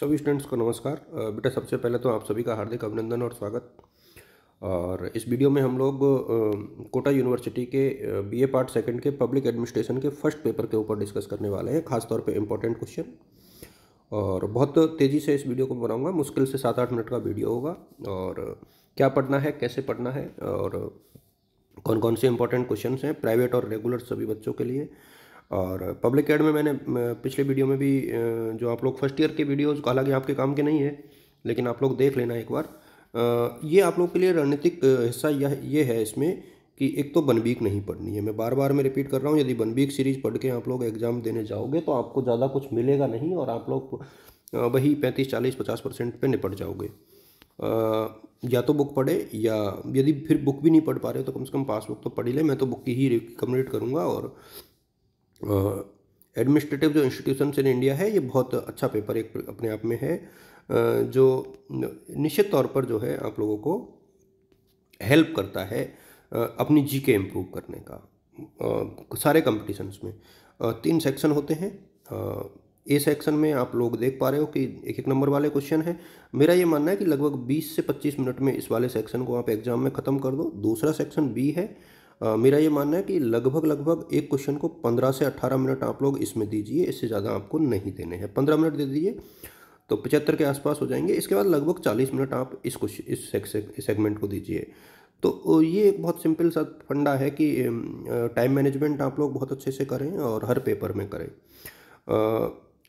सभी स्टूडेंट्स को नमस्कार बेटा सबसे पहले तो आप सभी का हार्दिक अभिनंदन और स्वागत और इस वीडियो में हम लोग कोटा यूनिवर्सिटी के बीए पार्ट सेकंड के पब्लिक एडमिनिस्ट्रेशन के फर्स्ट पेपर के ऊपर डिस्कस करने वाले हैं खासतौर पे इम्पोर्टेंट क्वेश्चन और बहुत तेज़ी से इस वीडियो को बनाऊँगा मुश्किल से सात आठ मिनट का वीडियो होगा और क्या पढ़ना है कैसे पढ़ना है और कौन कौन से इंपॉर्टेंट क्वेश्चन हैं प्राइवेट और रेगुलर सभी बच्चों के लिए और पब्लिक एड में मैंने पिछले वीडियो में भी जो आप लोग फर्स्ट ईयर के वीडियोज़ हालांकि आपके काम के नहीं है लेकिन आप लोग देख लेना एक बार ये आप लोग के लिए रणनीतिक हिस्सा यह ये है इसमें कि एक तो बनबीक नहीं पढ़नी है मैं बार बार मैं रिपीट कर रहा हूँ यदि बनबीक सीरीज़ पढ़ के आप लोग एग्ज़ाम देने जाओगे तो आपको ज़्यादा कुछ मिलेगा नहीं और आप लोग वही पैंतीस चालीस पचास परसेंट पर निपट जाओगे या तो बुक पढ़े या यदि फिर बुक भी नहीं पढ़ पा रहे हो तो कम से कम पासबुक तो पढ़ ही ले मैं तो बुक की ही रिकमेंड करूँगा और एडमिनिस्ट्रेटिव जो इंस्टीट्यूशन इन इंडिया है ये बहुत अच्छा पेपर एक अपने आप में है जो निश्चित तौर पर जो है आप लोगों को हेल्प करता है अपनी जी के इम्प्रूव करने का सारे कंपटीशन्स में तीन सेक्शन होते हैं ए सेक्शन में आप लोग देख पा रहे हो कि एक एक नंबर वाले क्वेश्चन है मेरा ये मानना है कि लगभग 20 से 25 मिनट में इस वाले सेक्शन को आप एग्जाम में ख़त्म कर दो दूसरा सेक्शन बी है मेरा ये मानना है कि लगभग लगभग एक क्वेश्चन को पंद्रह से अट्ठारह मिनट आप लोग इसमें दीजिए इससे ज़्यादा आपको नहीं देने हैं पंद्रह मिनट दे दीजिए तो पचहत्तर के आसपास हो जाएंगे इसके बाद लगभग चालीस मिनट आप इस क्वेश्चन इस सेगमेंट को दीजिए तो ये एक बहुत सिंपल सा फंडा है कि टाइम मैनेजमेंट आप लोग बहुत अच्छे से करें और हर पेपर में करें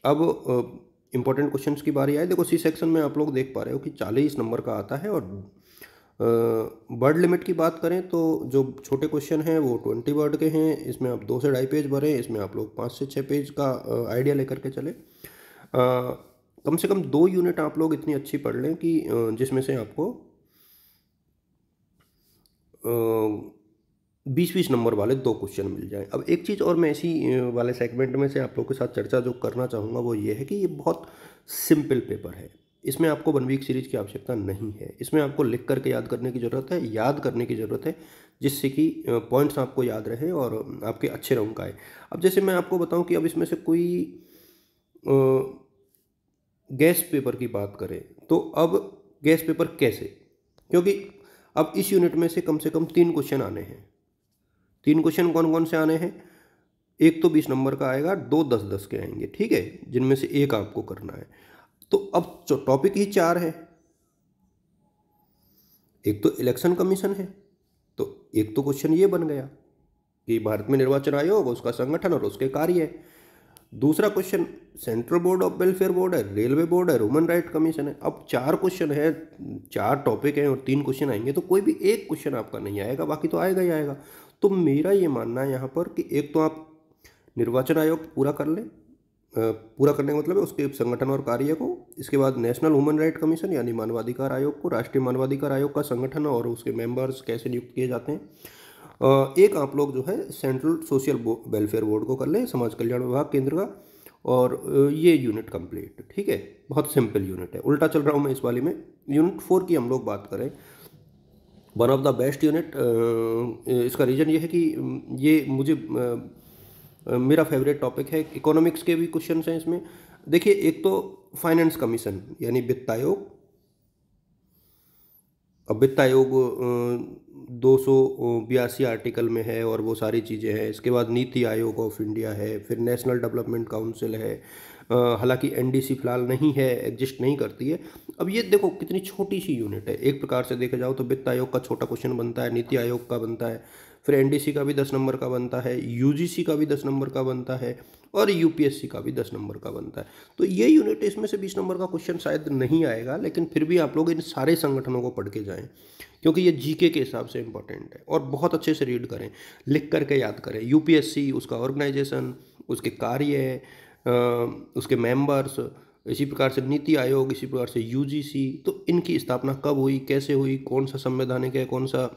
अब इम्पोर्टेंट क्वेश्चंस की बारी आई देखो सी सेक्शन में आप लोग देख पा रहे हो कि चालीस नंबर का आता है और वर्ड लिमिट की बात करें तो जो छोटे क्वेश्चन हैं वो ट्वेंटी वर्ड के हैं इसमें आप दो से ढाई पेज भरें इसमें आप लोग पाँच से छः पेज का आइडिया लेकर के चलें कम से कम दो यूनिट आप लोग इतनी अच्छी पढ़ लें कि जिसमें से आपको बीस बीस नंबर वाले दो क्वेश्चन मिल जाए अब एक चीज़ और मैं इसी वाले सेगमेंट में से आप लोग के साथ चर्चा जो करना चाहूँगा वो ये है कि ये बहुत सिंपल पेपर है इसमें आपको वन वीक सीरीज की आवश्यकता नहीं है इसमें आपको लिख करके याद करने की ज़रूरत है याद करने की ज़रूरत है जिससे कि पॉइंट्स आपको याद रहे और आपके अच्छे रंग आए अब जैसे मैं आपको बताऊं कि अब इसमें से कोई गैस पेपर की बात करें तो अब गैस पेपर कैसे क्योंकि अब इस यूनिट में से कम से कम तीन क्वेश्चन आने हैं तीन क्वेश्चन कौन कौन से आने हैं एक तो बीस नंबर का आएगा दो दस दस के आएंगे ठीक है जिनमें से एक आपको करना है तो अब जो टॉपिक ही चार है एक तो इलेक्शन कमीशन है तो एक तो क्वेश्चन ये बन गया कि भारत में निर्वाचन आयोग उसका संगठन और उसके कार्य है दूसरा question central board of welfare board है रेलवे बोर्ड है ह्यूमन राइट कमीशन है अब चार क्वेश्चन है चार टॉपिक हैं और तीन क्वेश्चन आएंगे तो कोई भी एक क्वेश्चन आपका नहीं आएगा बाकी तो आएगा ही आएगा तो मेरा ये मानना है यहाँ पर कि एक तो आप निर्वाचन आयोग पूरा कर लें पूरा करने का मतलब है उसके संगठन और कार्य को इसके बाद नेशनल ह्यूमन राइट कमीशन यानी मानवाधिकार आयोग को राष्ट्रीय मानवाधिकार आयोग का संगठन और उसके मेंबर्स कैसे नियुक्त किए जाते हैं एक आप लोग जो है सेंट्रल सोशल वेलफेयर बोर्ड को कर लें समाज कल्याण विभाग केंद्र का और ये यूनिट कंप्लीट ठीक है बहुत सिंपल यूनिट है उल्टा चल रहा हूँ मैं इस वाले में यूनिट फोर की हम लोग बात करें one of the best unit इसका रीज़न ये है कि ये मुझे मेरा फेवरेट टॉपिक है इकोनॉमिक्स के भी क्वेश्चन हैं इसमें देखिए एक तो फाइनेंस कमीशन यानी वित्त आयोग अब वित्त आयोग दो सौ बयासी आर्टिकल में है और वो सारी चीज़ें हैं इसके बाद नीति आयोग ऑफ इंडिया है फिर नेशनल डेवलपमेंट काउंसिल है हालांकि एनडीसी फिलहाल नहीं है एग्जिस्ट नहीं करती है अब ये देखो कितनी छोटी सी यूनिट है एक प्रकार से देखा जाओ तो वित्त आयोग का छोटा क्वेश्चन बनता है नीति आयोग का बनता है फिर एन का भी दस नंबर का बनता है यू का भी दस नंबर का बनता है और यू का भी दस नंबर का बनता है तो ये यूनिट इसमें से बीस नंबर का क्वेश्चन शायद नहीं आएगा लेकिन फिर भी आप लोग इन सारे संगठनों को पढ़ के जाएँ क्योंकि ये जीके के हिसाब से इंपॉर्टेंट है और बहुत अच्छे से रीड करें लिख करके याद करें यूपीएससी उसका ऑर्गेनाइजेशन उसके कार्य उसके मेंबर्स इसी प्रकार से नीति आयोग इसी प्रकार से यूजीसी तो इनकी स्थापना कब हुई कैसे हुई कौन सा संवैधानिक है कौन सा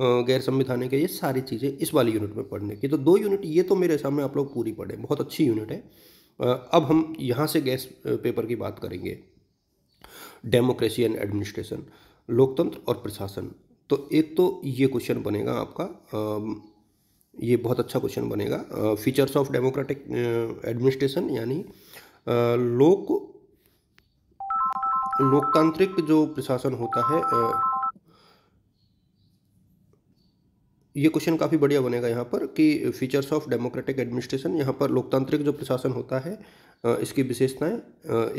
गैर संविधानिक है ये सारी चीज़ें इस वाली यूनिट में पढ़ने की तो दो यूनिट ये तो मेरे सामने आप लोग पूरी पढ़े बहुत अच्छी यूनिट है अब हम यहाँ से गैस पेपर की बात करेंगे डेमोक्रेसी एंड एडमिनिस्ट्रेशन लोकतंत्र और प्रशासन तो एक तो ये क्वेश्चन बनेगा आपका ये बहुत अच्छा क्वेश्चन बनेगा फीचर्स ऑफ डेमोक्रेटिक एडमिनिस्ट्रेशन यानी लोक लोकतांत्रिक जो प्रशासन होता है ये क्वेश्चन काफ़ी बढ़िया बनेगा यहाँ पर कि फीचर्स ऑफ डेमोक्रेटिक एडमिनिस्ट्रेशन यहाँ पर लोकतांत्रिक जो प्रशासन होता है इसकी विशेषताएं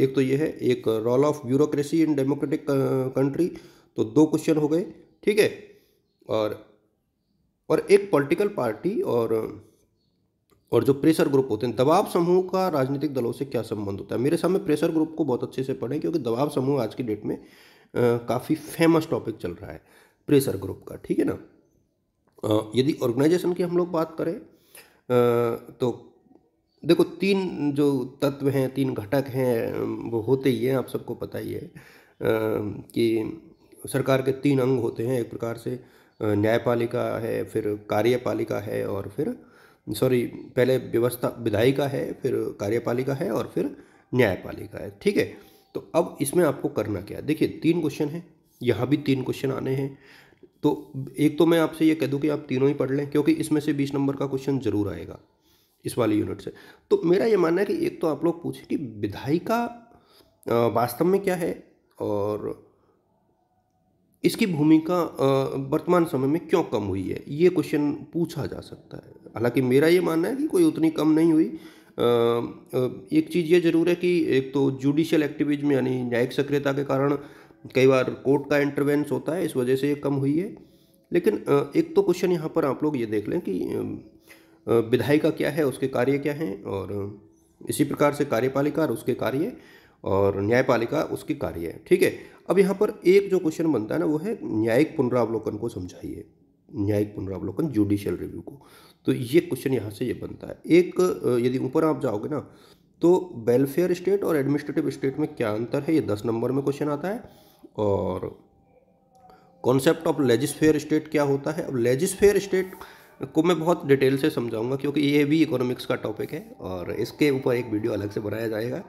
एक तो ये है एक role of bureaucracy in democratic country तो दो क्वेश्चन हो गए ठीक है और और एक पॉलिटिकल पार्टी और और जो प्रेशर ग्रुप होते हैं दबाव समूह का राजनीतिक दलों से क्या संबंध होता है मेरे सामने प्रेशर ग्रुप को बहुत अच्छे से पढ़ें क्योंकि दबाव समूह आज की डेट में काफ़ी फेमस टॉपिक चल रहा है प्रेशर ग्रुप का ठीक है ना यदि ऑर्गेनाइजेशन की हम लोग बात करें तो देखो तीन जो तत्व हैं तीन घटक हैं वो होते ही हैं आप सबको पता ही है कि सरकार के तीन अंग होते हैं एक प्रकार से न्यायपालिका है फिर कार्यपालिका है और फिर सॉरी पहले व्यवस्था विधायिका है फिर कार्यपालिका है और फिर न्यायपालिका है ठीक है तो अब इसमें आपको करना क्या है देखिए तीन क्वेश्चन हैं यहाँ भी तीन क्वेश्चन आने हैं तो एक तो मैं आपसे ये कह दूँ कि आप तीनों ही पढ़ लें क्योंकि इसमें से बीस नंबर का क्वेश्चन ज़रूर आएगा इस वाली यूनिट से तो मेरा ये मानना है कि एक तो आप लोग पूछें कि विधायिका वास्तव में क्या है और इसकी भूमिका वर्तमान समय में क्यों कम हुई है ये क्वेश्चन पूछा जा सकता है हालांकि मेरा ये मानना है कि कोई उतनी कम नहीं हुई एक चीज़ ये ज़रूर है कि एक तो जुडिशियल में यानी न्यायिक सक्रियता के कारण कई बार कोर्ट का इंटरवेंस होता है इस वजह से ये कम हुई है लेकिन एक तो क्वेश्चन यहाँ पर आप लोग ये देख लें कि विधायिका क्या है उसके कार्य क्या हैं और इसी प्रकार से कार्यपालिका और उसके कार्य और न्यायपालिका उसके कार्य है ठीक है अब यहाँ पर एक जो क्वेश्चन बनता है ना वो है न्यायिक पुनरावलोकन को समझाइए न्यायिक पुनरावलोकन जुडिशियल रिव्यू को तो ये क्वेश्चन यहाँ से ये बनता है एक यदि ऊपर आप जाओगे ना तो वेलफेयर स्टेट और एडमिनिस्ट्रेटिव स्टेट में क्या अंतर है ये दस नंबर में क्वेश्चन आता है और कॉन्सेप्ट ऑफ लेजिस्फेयर स्टेट क्या होता है अब लेजिस्फेयर स्टेट को मैं बहुत डिटेल से समझाऊंगा क्योंकि ये भी इकोनॉमिक्स का टॉपिक है और इसके ऊपर एक वीडियो अलग से बनाया जाएगा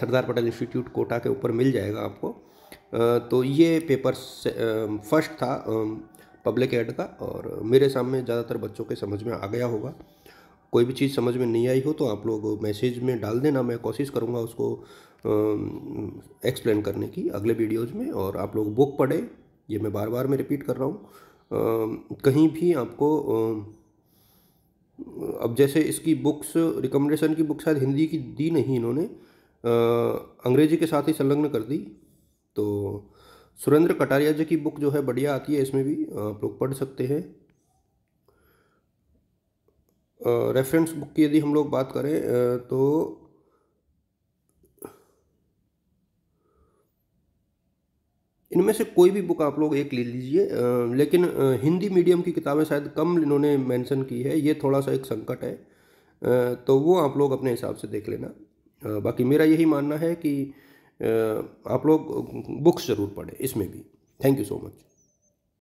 सरदार पटेल इंस्टीट्यूट कोटा के ऊपर मिल जाएगा आपको आ, तो ये पेपर फर्स्ट था पब्लिक एड का और मेरे सामने ज़्यादातर बच्चों के समझ में आ गया होगा कोई भी चीज़ समझ में नहीं आई हो तो आप लोग मैसेज में डाल देना मैं कोशिश करूँगा उसको एक्सप्लेन करने की अगले वीडियोज़ में और आप लोग बुक पढ़े ये मैं बार बार में रिपीट कर रहा हूँ कहीं भी आपको अब जैसे इसकी बुक्स रिकमेंडेशन की बुक शायद हिंदी की दी नहीं इन्होंने अंग्रेजी के साथ ही संलग्न कर दी तो सुरेंद्र कटारिया जी की बुक जो है बढ़िया आती है इसमें भी आप लोग पढ़ सकते हैं रेफरेंस बुक की यदि हम लोग बात करें तो इनमें से कोई भी बुक आप लोग एक ले लीजिए लेकिन हिंदी मीडियम की किताबें शायद कम इन्होंने मेंशन की है ये थोड़ा सा एक संकट है तो वो आप लोग अपने हिसाब से देख लेना बाकी मेरा यही मानना है कि आप लोग बुक्स ज़रूर पढ़ें इसमें भी थैंक यू सो मच